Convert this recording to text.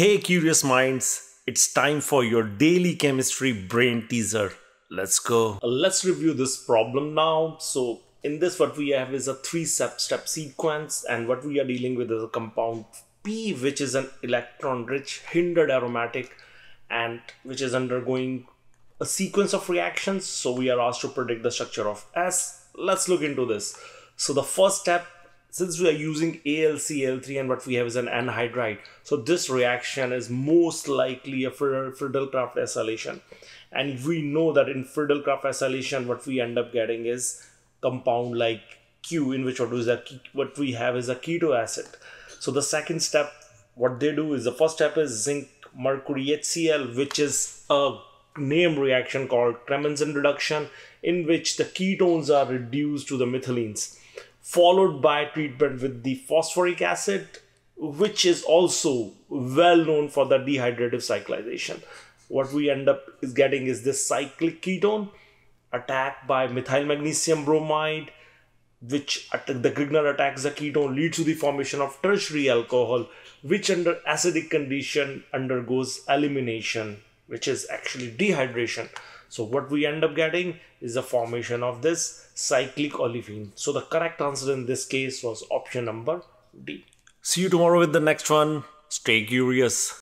Hey, curious minds, it's time for your daily chemistry brain teaser. Let's go. Uh, let's review this problem now. So, in this, what we have is a three step, step sequence, and what we are dealing with is a compound P, which is an electron rich hindered aromatic and which is undergoing a sequence of reactions. So, we are asked to predict the structure of S. Let's look into this. So, the first step since we are using AlCl3 and what we have is an anhydride, so this reaction is most likely a Friedel-Crafts acylation. And we know that in Friedel-Crafts acylation, what we end up getting is compound like Q, in which what, is a, what we have is a keto acid. So the second step, what they do is the first step is zinc mercury HCl, which is a name reaction called Kremensen reduction, in which the ketones are reduced to the methylenes followed by treatment with the phosphoric acid, which is also well known for the dehydrative cyclization. What we end up is getting is this cyclic ketone attacked by methyl magnesium bromide, which the Grignard attacks the ketone, leads to the formation of tertiary alcohol, which under acidic condition undergoes elimination, which is actually dehydration. So what we end up getting is the formation of this cyclic olefin. So the correct answer in this case was option number D. See you tomorrow with the next one. Stay curious.